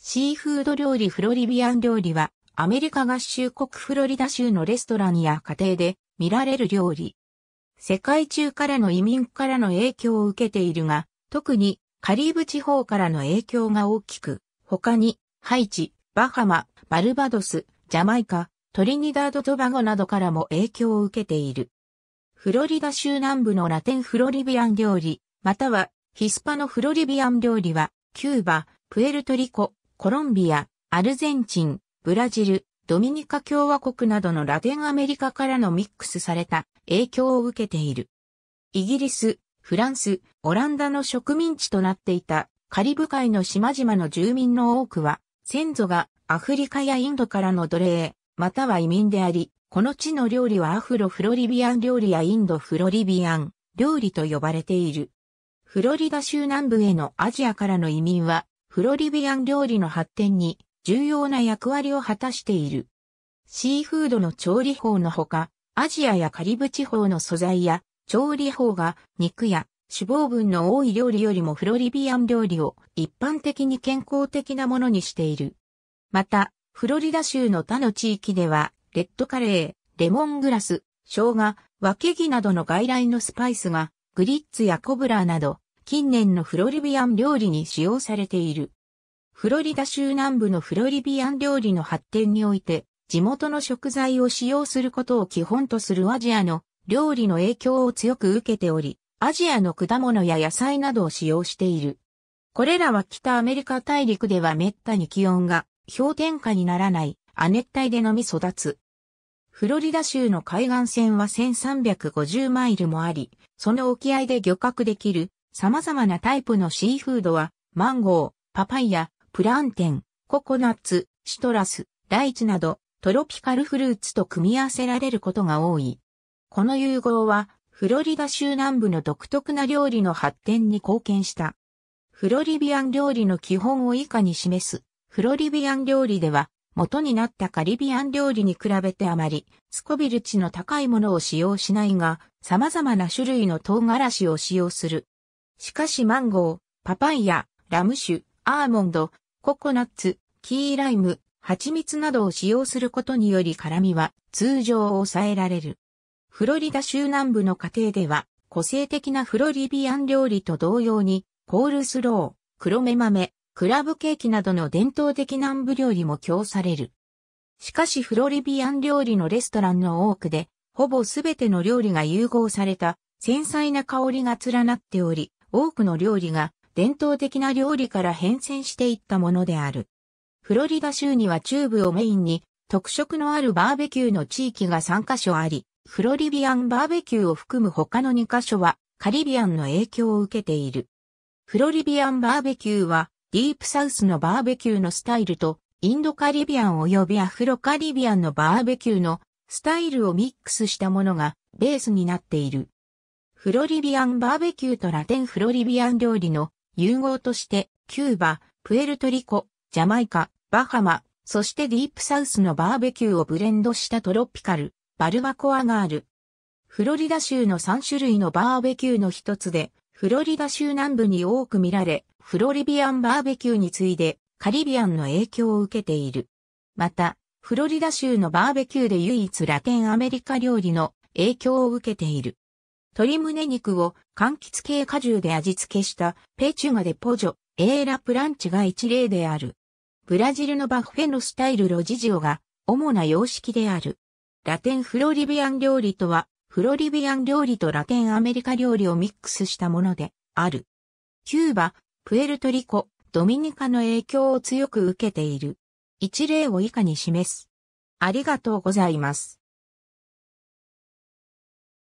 シーフード料理フロリビアン料理は、アメリカ合衆国フロリダ州のレストランや家庭で見られる料理。世界中からの移民からの影響を受けているが、特にカリーブ地方からの影響が大きく、他にハイチ、バハマ、バルバドス、ジャマイカ、トリニダード・トバゴなどからも影響を受けている。フロリダ州南部のラテンフロリビアン料理、またはヒスパのフロリビアン料理は、キューバ、プエルトリコ、コロンビア、アルゼンチン、ブラジル、ドミニカ共和国などのラテンアメリカからのミックスされた影響を受けている。イギリス、フランス、オランダの植民地となっていたカリブ海の島々の住民の多くは、先祖がアフリカやインドからの奴隷、または移民であり、この地の料理はアフロフロリビアン料理やインドフロリビアン料理と呼ばれている。フロリダ州南部へのアジアからの移民は、フロリビアン料理の発展に重要な役割を果たしている。シーフードの調理法のほか、アジアやカリブ地方の素材や調理法が肉や脂肪分の多い料理よりもフロリビアン料理を一般的に健康的なものにしている。また、フロリダ州の他の地域では、レッドカレー、レモングラス、生姜、ワケなどの外来のスパイスが、グリッツやコブラなど、近年のフロリビアン料理に使用されている。フロリダ州南部のフロリビアン料理の発展において、地元の食材を使用することを基本とするアジアの料理の影響を強く受けており、アジアの果物や野菜などを使用している。これらは北アメリカ大陸では滅多に気温が氷点下にならない亜熱帯でのみ育つ。フロリダ州の海岸線は1350マイルもあり、その沖合で漁獲できる様々なタイプのシーフードは、マンゴー、パパイヤ、プランテン、ココナッツ、シトラス、ライチなど、トロピカルフルーツと組み合わせられることが多い。この融合は、フロリダ州南部の独特な料理の発展に貢献した。フロリビアン料理の基本を以下に示す。フロリビアン料理では、元になったカリビアン料理に比べてあまり、スコビル値の高いものを使用しないが、様々な種類の唐辛子を使用する。しかしマンゴー、パパイヤ、ラム酒、アーモンド、ココナッツ、キーライム、蜂蜜などを使用することにより辛味は通常抑えられる。フロリダ州南部の家庭では、個性的なフロリビアン料理と同様に、コールスロー、黒目豆、クラブケーキなどの伝統的南部料理も供される。しかしフロリビアン料理のレストランの多くで、ほぼすべての料理が融合された繊細な香りが連なっており、多くの料理が伝統的な料理から変遷していったものである。フロリダ州には中部をメインに特色のあるバーベキューの地域が3カ所あり、フロリビアンバーベキューを含む他の2カ所はカリビアンの影響を受けている。フロリビアンバーベキューはディープサウスのバーベキューのスタイルとインドカリビアン及びアフロカリビアンのバーベキューのスタイルをミックスしたものがベースになっている。フロリビアンバーベキューとラテンフロリビアン料理の融合として、キューバ、プエルトリコ、ジャマイカ、バハマ、そしてディープサウスのバーベキューをブレンドしたトロピカル、バルバコアがある。フロリダ州の3種類のバーベキューの一つで、フロリダ州南部に多く見られ、フロリビアンバーベキューに次いでカリビアンの影響を受けている。また、フロリダ州のバーベキューで唯一ラテンアメリカ料理の影響を受けている。鶏胸肉を柑橘系果汁で味付けしたペチュガでポジョ、エーラプランチが一例である。ブラジルのバッフェのスタイルロジジオが主な様式である。ラテンフロリビアン料理とは、フロリビアン料理とラテンアメリカ料理をミックスしたものである。キューバ、プエルトリコ、ドミニカの影響を強く受けている。一例を以下に示す。ありがとうございます。